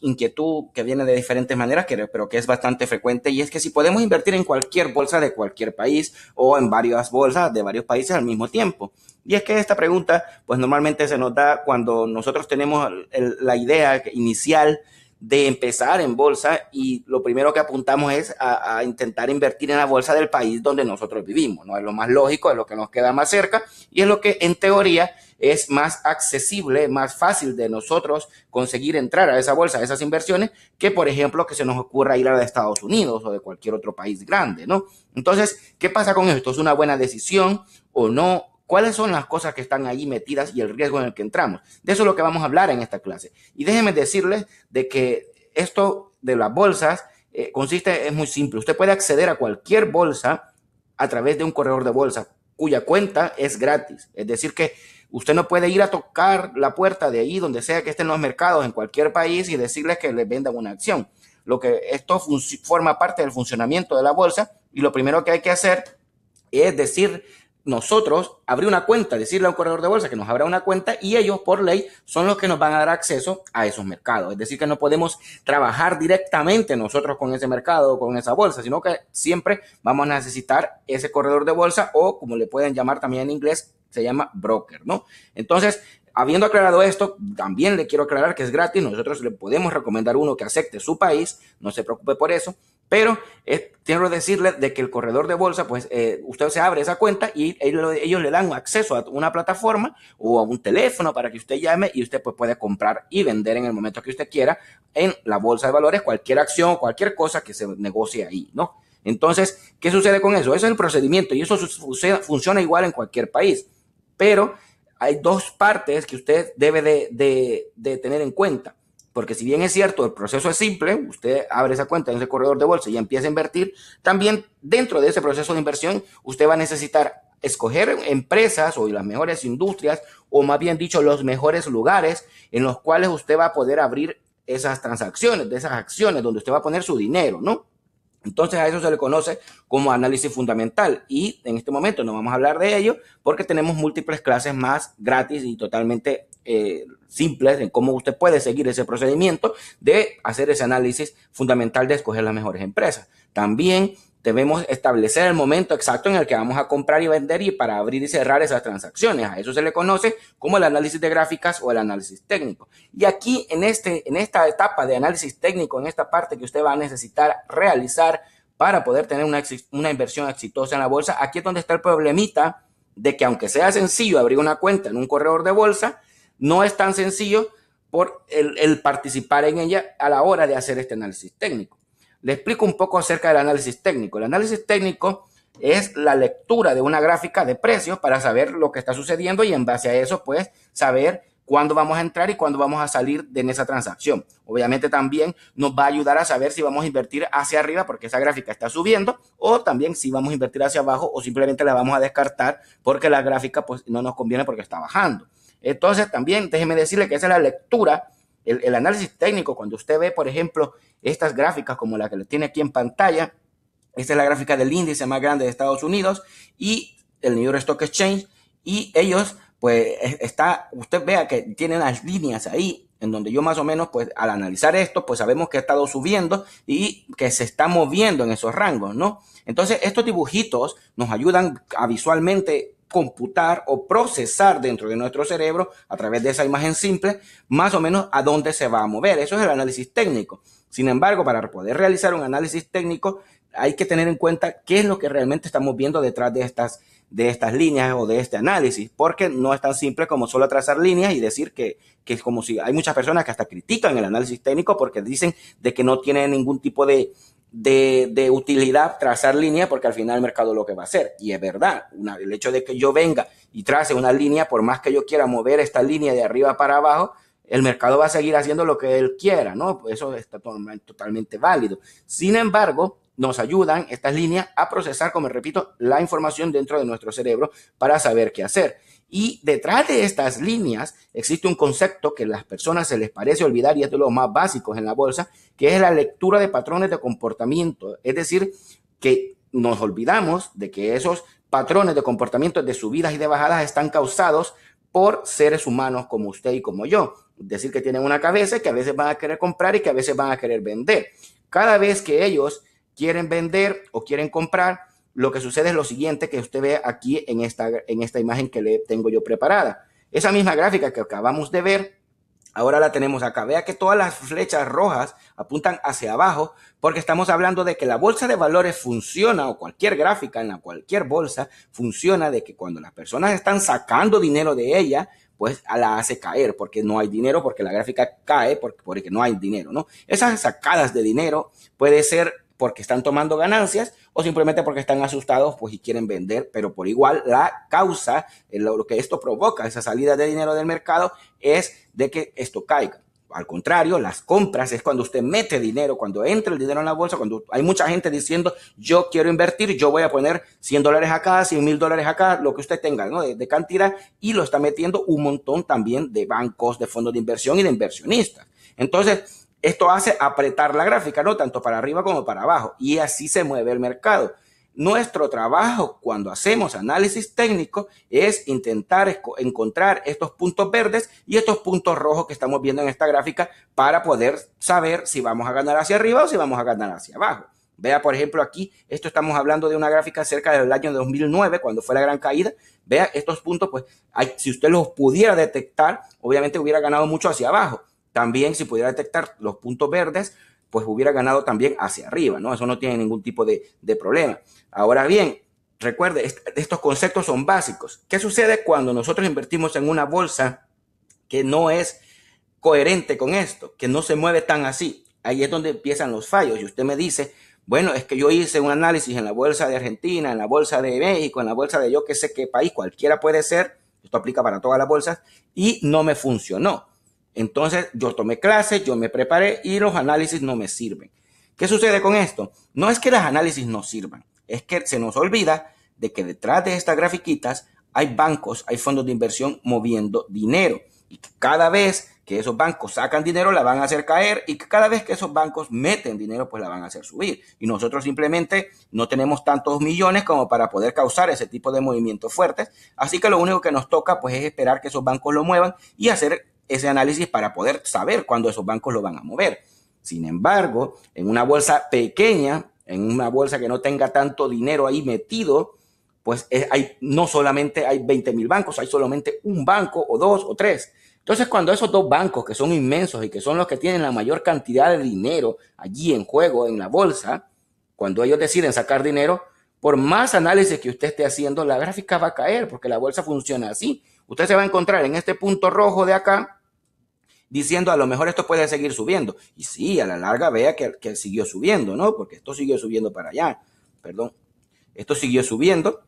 inquietud que viene de diferentes maneras, pero que es bastante frecuente, y es que si podemos invertir en cualquier bolsa de cualquier país o en varias bolsas de varios países al mismo tiempo. Y es que esta pregunta, pues normalmente se nos da cuando nosotros tenemos la idea inicial de empezar en bolsa y lo primero que apuntamos es a, intentar invertir en la bolsa del país donde nosotros vivimos, ¿no? Es lo más lógico, es lo que nos queda más cerca y es lo que en teoría es más accesible, más fácil de nosotros conseguir entrar a esa bolsa, a esas inversiones, que por ejemplo que se nos ocurra ir a la de Estados Unidos o de cualquier otro país grande, ¿no? Entonces, ¿qué pasa con esto? ¿Es una buena decisión o no? cuáles son las cosas que están ahí metidas y el riesgo en el que entramos. De eso es lo que vamos a hablar en esta clase. Y déjenme decirles de que esto de las bolsas eh, consiste, es muy simple. Usted puede acceder a cualquier bolsa a través de un corredor de bolsa cuya cuenta es gratis. Es decir, que usted no puede ir a tocar la puerta de ahí, donde sea que estén los mercados, en cualquier país, y decirles que le vendan una acción. Lo que esto forma parte del funcionamiento de la bolsa y lo primero que hay que hacer es decir nosotros abrir una cuenta, decirle a un corredor de bolsa que nos abra una cuenta y ellos por ley son los que nos van a dar acceso a esos mercados. Es decir, que no podemos trabajar directamente nosotros con ese mercado o con esa bolsa, sino que siempre vamos a necesitar ese corredor de bolsa o como le pueden llamar también en inglés, se llama broker, ¿no? Entonces, habiendo aclarado esto, también le quiero aclarar que es gratis. Nosotros le podemos recomendar uno que acepte su país, no se preocupe por eso. Pero eh, quiero decirle de que el corredor de bolsa, pues eh, usted se abre esa cuenta y ellos, le dan acceso a una plataforma o a un teléfono para que usted llame y usted pues, puede comprar y vender en el momento que usted quiera en la bolsa de valores cualquier acción, cualquier cosa que se negocie ahí, ¿no? Entonces, ¿qué sucede con eso? Ese es el procedimiento y eso funciona igual en cualquier país. Pero hay dos partes que usted debe de tener en cuenta. Porque si bien es cierto, el proceso es simple, usted abre esa cuenta en ese corredor de bolsa y empieza a invertir, también dentro de ese proceso de inversión usted va a necesitar escoger empresas o las mejores industrias o más bien dicho los mejores lugares en los cuales usted va a poder abrir esas transacciones, de esas acciones donde usted va a poner su dinero, ¿no? Entonces a eso se le conoce como análisis fundamental y en este momento no vamos a hablar de ello porque tenemos múltiples clases más gratis y totalmente eh, simples en cómo usted puede seguir ese procedimiento de hacer ese análisis fundamental de escoger las mejores empresas. También debemos establecer el momento exacto en el que vamos a comprar y vender y para abrir y cerrar esas transacciones. A eso se le conoce como el análisis de gráficas o el análisis técnico. Y aquí en, este, en esta etapa de análisis técnico, en esta parte que usted va a necesitar realizar para poder tener una, una inversión exitosa en la bolsa, aquí es donde está el problemita de que aunque sea sencillo abrir una cuenta en un corredor de bolsa, no es tan sencillo por el, participar en ella a la hora de hacer este análisis técnico. Le explico un poco acerca del análisis técnico. El análisis técnico es la lectura de una gráfica de precios para saber lo que está sucediendo y en base a eso, pues, saber cuándo vamos a entrar y cuándo vamos a salir de esa transacción. Obviamente también nos va a ayudar a saber si vamos a invertir hacia arriba porque esa gráfica está subiendo o también si vamos a invertir hacia abajo o simplemente la vamos a descartar porque la gráfica pues no nos conviene porque está bajando. Entonces también déjeme decirle que esa es la lectura, el, análisis técnico, cuando usted ve, por ejemplo, estas gráficas como la que le tiene aquí en pantalla, esta es la gráfica del índice más grande de Estados Unidos y el New York Stock Exchange, y ellos, pues está, usted vea que tienen las líneas ahí en donde yo más o menos, pues al analizar esto, pues sabemos que ha estado subiendo y que se está moviendo en esos rangos, ¿no? Entonces, estos dibujitos nos ayudan a visualmente computar o procesar dentro de nuestro cerebro a través de esa imagen simple, más o menos a dónde se va a mover. Eso es el análisis técnico. Sin embargo, para poder realizar un análisis técnico, hay que tener en cuenta qué es lo que realmente estamos viendo detrás de estas, de estas líneas o de este análisis, porque no es tan simple como solo trazar líneas y decir que, que es como si hay muchas personas que hasta critican el análisis técnico porque dicen de que no tiene ningún tipo de, de, utilidad trazar líneas porque al final el mercado lo que va a hacer. Y es verdad, el hecho de que yo venga y trace una línea, por más que yo quiera mover esta línea de arriba para abajo, el mercado va a seguir haciendo lo que él quiera, ¿no? Pues eso está totalmente válido. Sin embargo, nos ayudan estas líneas a procesar, como repito, la información dentro de nuestro cerebro para saber qué hacer. Y detrás de estas líneas existe un concepto que las personas se les parece olvidar y es de los más básicos en la bolsa, que es la lectura de patrones de comportamiento. Es decir, que nos olvidamos de que esos patrones de comportamiento de subidas y de bajadas están causados por seres humanos como usted y como yo. decir, que tienen una cabeza que a veces van a querer comprar y que a veces van a querer vender. Cada vez que ellos quieren vender o quieren comprar, lo que sucede es lo siguiente que usted ve aquí en esta, en esta imagen que le tengo yo preparada. Esa misma gráfica que acabamos de ver, ahora la tenemos acá. Vea que todas las flechas rojas apuntan hacia abajo porque estamos hablando de que la bolsa de valores funciona o cualquier gráfica en la cualquier bolsa funciona de que cuando las personas están sacando dinero de ella, pues la hace caer porque no hay dinero, porque la gráfica cae porque, porque no hay dinero, ¿no? Esas sacadas de dinero puede ser porque están tomando ganancias o simplemente porque están asustados pues y quieren vender, pero por igual la causa, eh, lo que esto provoca, esa salida de dinero del mercado es de que esto caiga. Al contrario, las compras es cuando usted mete dinero, cuando entra el dinero en la bolsa, cuando hay mucha gente diciendo, yo quiero invertir, yo voy a poner 100 dólares acá, 100 mil dólares acá, lo que usted tenga, ¿no? De, de, cantidad y lo está metiendo un montón también de bancos, de fondos de inversión y de inversionistas. Entonces, esto hace apretar la gráfica, ¿no? Tanto para arriba como para abajo. Y así se mueve el mercado. Nuestro trabajo cuando hacemos análisis técnico es intentar encontrar estos puntos verdes y estos puntos rojos que estamos viendo en esta gráfica para poder saber si vamos a ganar hacia arriba o si vamos a ganar hacia abajo. Vea, por ejemplo, aquí, esto estamos hablando de una gráfica cerca del año 2009, cuando fue la gran caída. Vea, estos puntos, pues, si usted los pudiera detectar, obviamente hubiera ganado mucho hacia abajo también si pudiera detectar los puntos verdes, pues hubiera ganado también hacia arriba, ¿no? Eso no tiene ningún tipo de, problema. Ahora bien, recuerde, estos conceptos son básicos. ¿Qué sucede cuando nosotros invertimos en una bolsa que no es coherente con esto, que no se mueve tan así? Ahí es donde empiezan los fallos. Y usted me dice, bueno, es que yo hice un análisis en la bolsa de Argentina, en la bolsa de México, en la bolsa de yo que sé qué país, cualquiera puede ser, esto aplica para todas las bolsas, y no me funcionó. Entonces yo tomé clases, yo me preparé y los análisis no me sirven. ¿Qué sucede con esto? No es que los análisis no sirvan, es que se nos olvida de que detrás de estas grafiquitas hay bancos, hay fondos de inversión moviendo dinero y que cada vez que esos bancos sacan dinero la van a hacer caer y que cada vez que esos bancos meten dinero pues la van a hacer subir. Y nosotros simplemente no tenemos tantos millones como para poder causar ese tipo de movimientos fuertes. Así que lo único que nos toca pues es esperar que esos bancos lo muevan y hacer ese análisis para poder saber cuándo esos bancos lo van a mover. Sin embargo, en una bolsa pequeña, en una bolsa que no tenga tanto dinero ahí metido, pues eh, hay, no solamente hay 20 mil bancos, hay solamente un banco o dos o tres. Entonces, cuando esos dos bancos, que son inmensos y que son los que tienen la mayor cantidad de dinero allí en juego, en la bolsa, cuando ellos deciden sacar dinero, por más análisis que usted esté haciendo, la gráfica va a caer porque la bolsa funciona así. Usted se va a encontrar en este punto rojo de acá, diciendo a lo mejor esto puede seguir subiendo. Y sí, a la larga vea que, siguió subiendo, ¿no? Porque esto siguió subiendo para allá, perdón. Esto siguió subiendo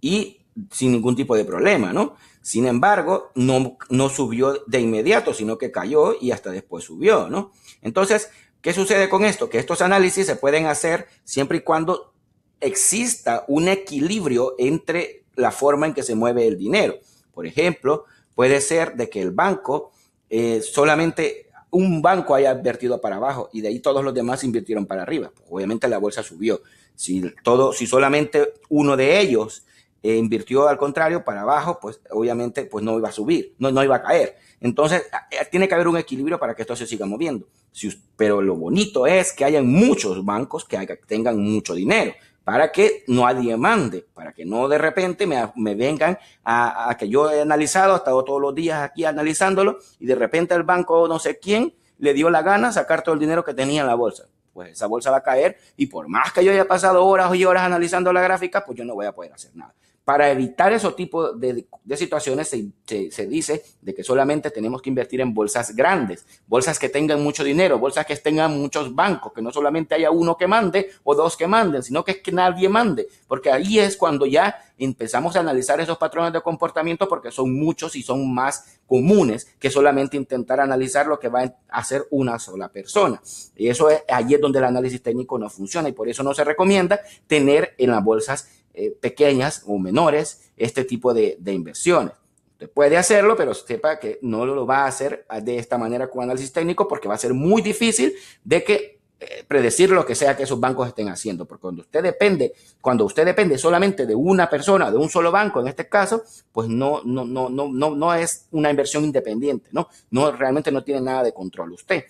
y sin ningún tipo de problema, ¿no? Sin embargo, no, no subió de inmediato, sino que cayó y hasta después subió, ¿no? Entonces, ¿qué sucede con esto? Que estos análisis se pueden hacer siempre y cuando exista un equilibrio entre la forma en que se mueve el dinero. Por ejemplo, puede ser de que el banco eh, solamente un banco haya advertido para abajo y de ahí todos los demás invirtieron para arriba. Pues, obviamente la bolsa subió. Si, todo, si solamente uno de ellos eh, invirtió al contrario para abajo, pues obviamente pues no iba a subir, no, no iba a caer. Entonces tiene que haber un equilibrio para que esto se siga moviendo. Si, pero lo bonito es que hayan muchos bancos que tengan mucho dinero para que nadie mande, para que no de repente me, vengan a, que yo he analizado, he estado todos los días aquí analizándolo y de repente el banco no sé quién le dio la gana sacar todo el dinero que tenía en la bolsa. Pues esa bolsa va a caer y por más que yo haya pasado horas y horas analizando la gráfica, pues yo no voy a poder hacer nada. Para evitar ese tipo de, situaciones se, dice de que solamente tenemos que invertir en bolsas grandes, bolsas que tengan mucho dinero, bolsas que tengan muchos bancos, que no solamente haya uno que mande o dos que manden, sino que que nadie mande, porque ahí es cuando ya empezamos a analizar esos patrones de comportamiento porque son muchos y son más comunes que solamente intentar analizar lo que va a hacer una sola persona. Y eso es, ahí es donde el análisis técnico no funciona y por eso no se recomienda tener en las bolsas eh, pequeñas o menores este tipo de, inversiones. Usted puede hacerlo, pero sepa que no lo va a hacer de esta manera con análisis técnico porque va a ser muy difícil de que eh, predecir lo que sea que esos bancos estén haciendo, porque cuando usted depende, cuando usted depende solamente de una persona, de un solo banco en este caso, pues no, no, no, no, no, no es una inversión independiente, ¿no? No, realmente no tiene nada de control usted.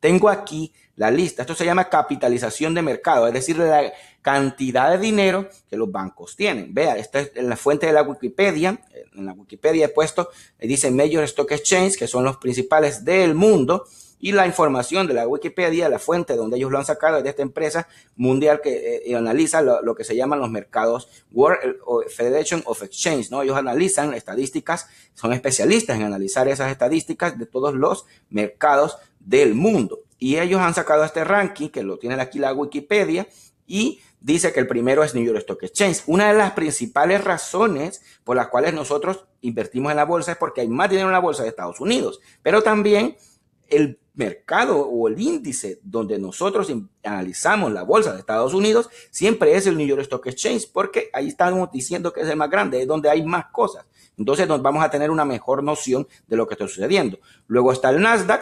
Tengo aquí la lista, esto se llama capitalización de mercado, es decir, la, cantidad de dinero que los bancos tienen. Vea, esta es en la fuente de la Wikipedia. Eh, en la Wikipedia he puesto, eh, dice Major Stock Exchange, que son los principales del mundo. Y la información de la Wikipedia, la fuente donde ellos lo han sacado, es de esta empresa mundial que eh, analiza lo, que se llaman los mercados World Federation of Exchange, ¿no? Ellos analizan estadísticas, son especialistas en analizar esas estadísticas de todos los mercados del mundo. Y ellos han sacado este ranking, que lo tiene aquí la Wikipedia, y dice que el primero es New York Stock Exchange. Una de las principales razones por las cuales nosotros invertimos en la bolsa es porque hay más dinero en la bolsa de Estados Unidos, pero también el mercado o el índice donde nosotros analizamos la bolsa de Estados Unidos siempre es el New York Stock Exchange porque ahí estamos diciendo que es el más grande, es donde hay más cosas. Entonces nos vamos a tener una mejor noción de lo que está sucediendo. Luego está el Nasdaq,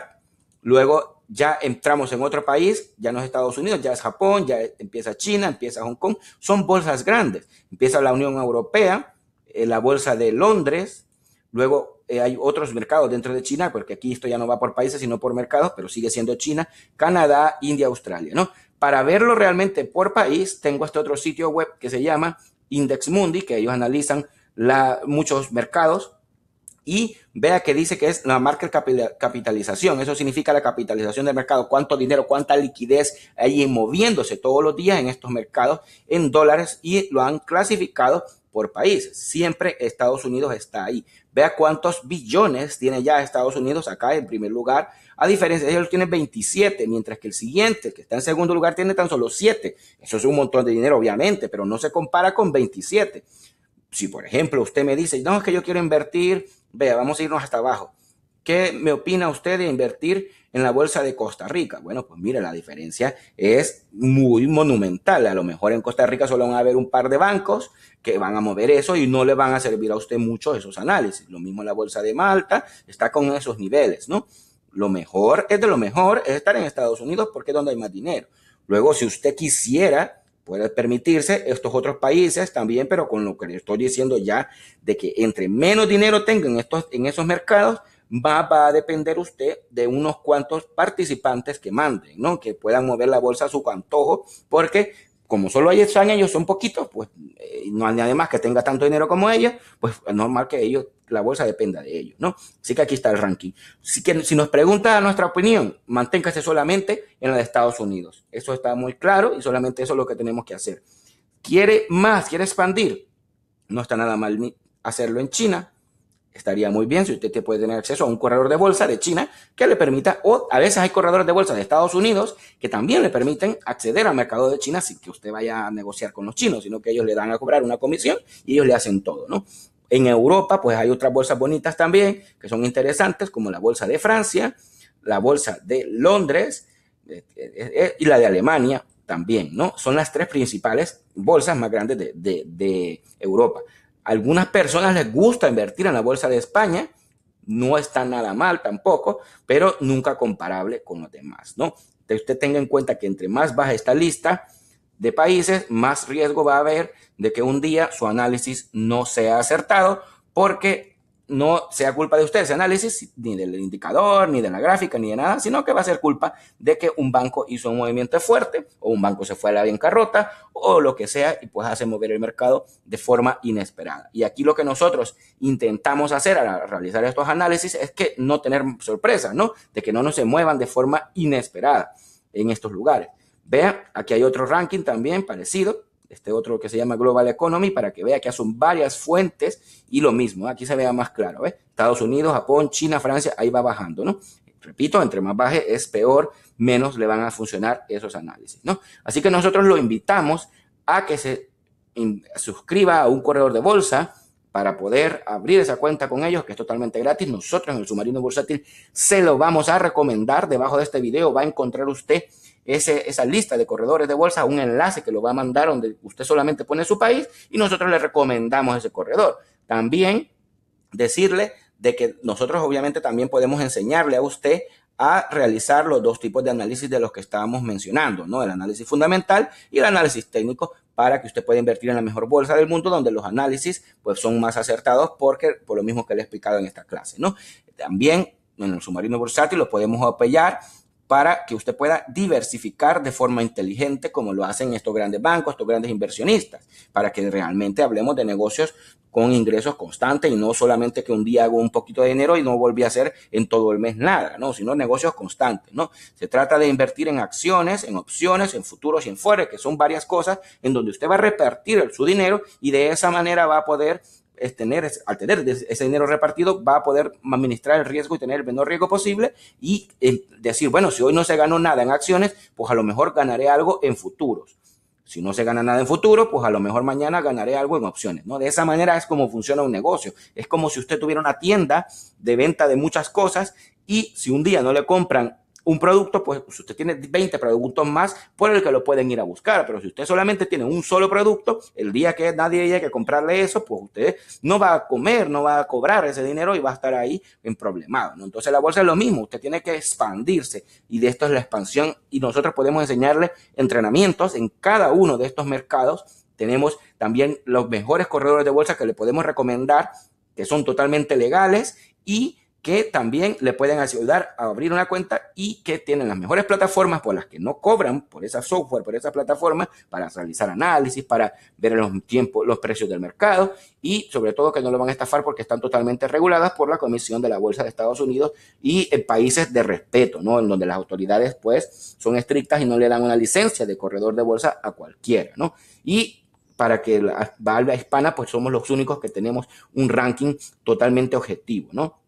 Luego ya entramos en otro país, ya no es Estados Unidos, ya es Japón, ya empieza China, empieza Hong Kong, son bolsas grandes. Empieza la Unión Europea, eh, la bolsa de Londres, luego eh, hay otros mercados dentro de China, porque aquí esto ya no va por países, sino por mercados, pero sigue siendo China, Canadá, India, Australia, ¿no? Para verlo realmente por país, tengo este otro sitio web que se llama Index Mundi, que ellos analizan la, muchos mercados y vea que dice que es la marca capitalización. Eso significa la capitalización del mercado, cuánto dinero, cuánta liquidez hay moviéndose todos los días en estos mercados en dólares y lo han clasificado por país. Siempre Estados Unidos está ahí. Vea cuántos billones tiene ya Estados Unidos acá en primer lugar. A diferencia, de ellos tienen 27, mientras que el siguiente, que está en segundo lugar, tiene tan solo 7. Eso es un montón de dinero, obviamente, pero no se compara con 27. Si, por ejemplo, usted me dice, no, es que yo quiero invertir vea, vamos a irnos hasta abajo. ¿Qué me opina usted de invertir en la bolsa de Costa Rica? Bueno, pues mire, la diferencia es muy monumental. A lo mejor en Costa Rica solo van a haber un par de bancos que van a mover eso y no le van a servir a usted mucho esos análisis. Lo mismo la bolsa de Malta está con esos niveles, ¿no? Lo mejor es de lo mejor es estar en Estados Unidos porque es donde hay más dinero. Luego, si usted quisiera puede permitirse estos otros países también, pero con lo que le estoy diciendo ya, de que entre menos dinero tengan estos, en esos mercados, va a depender usted de unos cuantos participantes que manden, ¿no? Que puedan mover la bolsa a su antojo, porque como solo hay son ellos, son poquitos, pues eh, no hay nadie más que tenga tanto dinero como ellos, pues es normal que ellos, la bolsa dependa de ellos, ¿no? Así que aquí está el ranking. Así que si nos pregunta nuestra opinión, manténgase solamente en la de Estados Unidos. Eso está muy claro y solamente eso es lo que tenemos que hacer. ¿Quiere más? ¿Quiere expandir? No está nada mal hacerlo en China, estaría muy bien si usted te puede tener acceso a un corredor de bolsa de China que le permita, o a veces hay corredores de bolsa de Estados Unidos que también le permiten acceder al mercado de China sin que usted vaya a negociar con los chinos, sino que ellos le dan a cobrar una comisión y ellos le hacen todo, ¿no? En Europa, pues hay otras bolsas bonitas también que son interesantes, como la bolsa de Francia, la bolsa de Londres eh, eh, eh, y la de Alemania también, ¿no? Son las tres principales bolsas más grandes de, de, de Europa algunas personas les gusta invertir en la bolsa de España, no está nada mal tampoco, pero nunca comparable con los demás, ¿no? usted tenga en cuenta que entre más baja esta lista de países, más riesgo va a haber de que un día su análisis no sea acertado porque no sea culpa de ustedes ese análisis, ni del indicador, ni de la gráfica, ni de nada, sino que va a ser culpa de que un banco hizo un movimiento fuerte, o un banco se fue a la bancarrota, o lo que sea, y pues hace mover el mercado de forma inesperada. Y aquí lo que nosotros intentamos hacer al realizar estos análisis es que no tener sorpresas, ¿no? De que no nos se muevan de forma inesperada en estos lugares. Vean, aquí hay otro ranking también parecido, este otro que se llama Global Economy, para que vea que son varias fuentes y lo mismo, aquí se vea más claro, ¿ves? Estados Unidos, Japón, China, Francia, ahí va bajando, ¿no? Repito, entre más baje es peor, menos le van a funcionar esos análisis, ¿no? Así que nosotros lo invitamos a que se suscriba a un corredor de bolsa, para poder abrir esa cuenta con ellos, que es totalmente gratis. Nosotros en el submarino bursátil se lo vamos a recomendar. Debajo de este video va a encontrar usted esa lista de corredores de bolsa, un enlace que lo va a mandar donde usted solamente pone su país y nosotros le recomendamos ese corredor. También decirle de que nosotros obviamente también podemos enseñarle a usted a realizar los dos tipos de análisis de los que estábamos mencionando, ¿no? El análisis fundamental y el análisis técnico para que usted pueda invertir en la mejor bolsa del mundo donde los análisis pues son más acertados porque por lo mismo que le he explicado en esta clase, ¿no? También en el submarino bursátil lo podemos apoyar para que usted pueda diversificar de forma inteligente como lo hacen estos grandes bancos, estos grandes inversionistas, para que realmente hablemos de negocios con ingresos constantes y no solamente que un día hago un poquito de dinero y no volví a hacer en todo el mes nada, no, sino negocios constantes, ¿no? Se trata de invertir en acciones, en opciones, en futuros y en fuera, que son varias cosas en donde usted va a repartir su dinero y de esa manera va a poder es tener, al tener ese dinero repartido, va a poder administrar el riesgo y tener el menor riesgo posible y eh, decir, bueno, si hoy no se ganó nada en acciones, pues a lo mejor ganaré algo en futuros. Si no se gana nada en futuro, pues a lo mejor mañana ganaré algo en opciones, ¿no? De esa manera es como funciona un negocio. Es como si usted tuviera una tienda de venta de muchas cosas y si un día no le compran un producto, pues usted tiene 20 productos más, por el que lo pueden ir a buscar, pero si usted solamente tiene un solo producto, el día que nadie haya que comprarle eso, pues usted no va a comer, no va a cobrar ese dinero y va a estar ahí en problemado. Entonces la bolsa es lo mismo, usted tiene que expandirse y de esto es la expansión y nosotros podemos enseñarle entrenamientos en cada uno de estos mercados. Tenemos también los mejores corredores de bolsa que le podemos recomendar, que son totalmente legales y que también le pueden ayudar a abrir una cuenta y que tienen las mejores plataformas por las que no cobran por esa software, por esa plataforma, para realizar análisis, para ver los tiempos, los precios del mercado y sobre todo que no lo van a estafar porque están totalmente reguladas por la Comisión de la Bolsa de Estados Unidos y en eh, países de respeto, ¿no? En donde las autoridades pues son estrictas y no le dan una licencia de corredor de bolsa a cualquiera, ¿no? Y para que la hispana pues somos los únicos que tenemos un ranking totalmente objetivo, ¿no?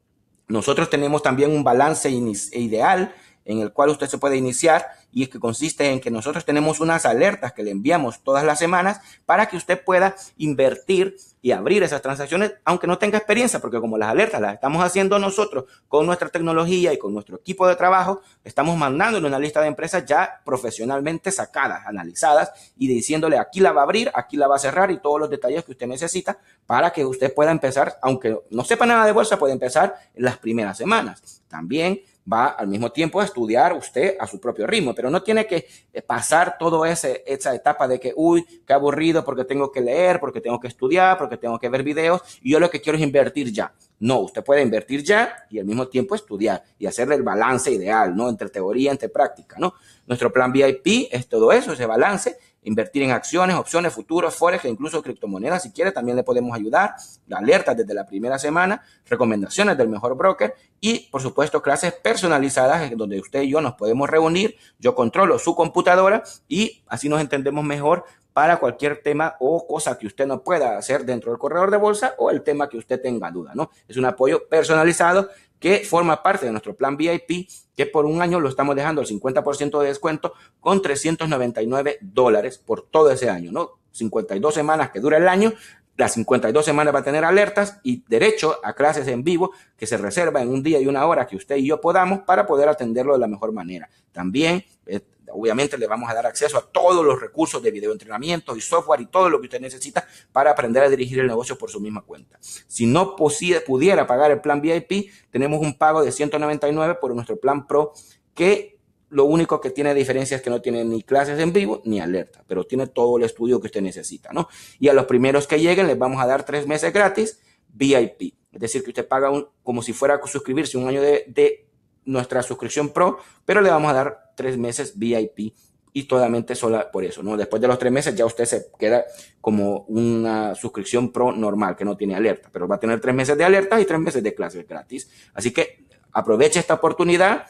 Nosotros tenemos también un balance ideal en el cual usted se puede iniciar y es que consiste en que nosotros tenemos unas alertas que le enviamos todas las semanas para que usted pueda invertir y abrir esas transacciones, aunque no tenga experiencia, porque como las alertas las estamos haciendo nosotros con nuestra tecnología y con nuestro equipo de trabajo, estamos mandándole una lista de empresas ya profesionalmente sacadas, analizadas y diciéndole aquí la va a abrir, aquí la va a cerrar y todos los detalles que usted necesita para que usted pueda empezar, aunque no sepa nada de bolsa, puede empezar en las primeras semanas. También va al mismo tiempo a estudiar usted a su propio ritmo, pero no tiene que eh, pasar toda esa etapa de que, uy, qué aburrido porque tengo que leer, porque tengo que estudiar, porque tengo que ver videos y yo lo que quiero es invertir ya. No, usted puede invertir ya y al mismo tiempo estudiar y hacer el balance ideal, ¿no? Entre teoría, entre práctica, ¿no? Nuestro plan VIP es todo eso, ese balance invertir en acciones, opciones, futuros, forex e incluso criptomonedas. Si quiere, también le podemos ayudar. La alerta desde la primera semana, recomendaciones del mejor broker y, por supuesto, clases personalizadas donde usted y yo nos podemos reunir. Yo controlo su computadora y así nos entendemos mejor para cualquier tema o cosa que usted no pueda hacer dentro del corredor de bolsa o el tema que usted tenga duda, ¿no? Es un apoyo personalizado que forma parte de nuestro plan VIP, que por un año lo estamos dejando al 50% de descuento con 399 dólares por todo ese año, ¿no? 52 semanas que dura el año, las 52 semanas va a tener alertas y derecho a clases en vivo que se reserva en un día y una hora que usted y yo podamos para poder atenderlo de la mejor manera. También eh, Obviamente le vamos a dar acceso a todos los recursos de videoentrenamiento y software y todo lo que usted necesita para aprender a dirigir el negocio por su misma cuenta. Si no pudiera pagar el plan VIP, tenemos un pago de 199 por nuestro plan Pro que lo único que tiene diferencia es que no tiene ni clases en vivo ni alerta, pero tiene todo el estudio que usted necesita, ¿no? Y a los primeros que lleguen les vamos a dar tres meses gratis VIP. Es decir, que usted paga como si fuera a suscribirse un año de nuestra suscripción Pro, pero le vamos a dar tres meses VIP y totalmente sola por eso, ¿no? Después de los tres meses ya usted se queda como una suscripción pro normal que no tiene alerta, pero va a tener tres meses de alerta y tres meses de clases gratis. Así que aproveche esta oportunidad.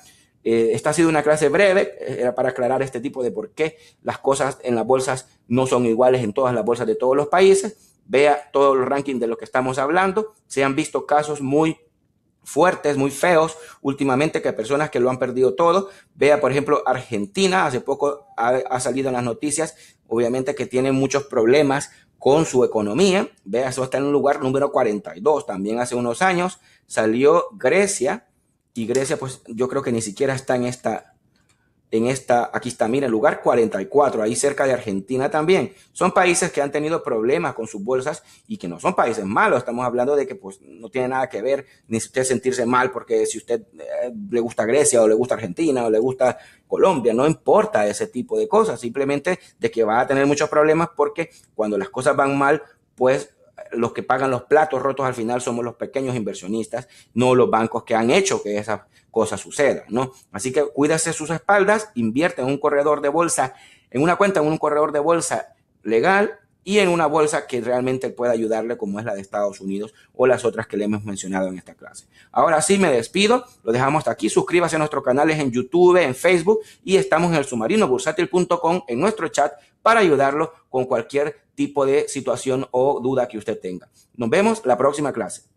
Eh, esta ha sido una clase breve, eh, era para aclarar este tipo de por qué las cosas en las bolsas no son iguales en todas las bolsas de todos los países. Vea todos los rankings de lo que estamos hablando. Se han visto casos muy fuertes, muy feos últimamente que personas que lo han perdido todo. Vea, por ejemplo, Argentina, hace poco ha, salido en las noticias, obviamente que tiene muchos problemas con su economía. Vea, eso está en un lugar número 42, también hace unos años salió Grecia y Grecia pues yo creo que ni siquiera está en esta en esta, aquí está, mira, lugar 44, ahí cerca de Argentina también. Son países que han tenido problemas con sus bolsas y que no son países malos. Estamos hablando de que pues no tiene nada que ver ni usted sentirse mal porque si usted eh, le gusta Grecia o le gusta Argentina o le gusta Colombia, no importa ese tipo de cosas, simplemente de que va a tener muchos problemas porque cuando las cosas van mal, pues los que pagan los platos rotos al final somos los pequeños inversionistas, no los bancos que han hecho que esa cosas suceda, ¿no? Así que cuídase sus espaldas, invierte en un corredor de bolsa, en una cuenta, en un corredor de bolsa legal y en una bolsa que realmente pueda ayudarle como es la de Estados Unidos o las otras que le hemos mencionado en esta clase. Ahora sí me despido, lo dejamos hasta aquí, suscríbase a nuestros canales en YouTube, en Facebook y estamos en el submarinobursátil.com en nuestro chat para ayudarlo con cualquier tipo de situación o duda que usted tenga. Nos vemos la próxima clase.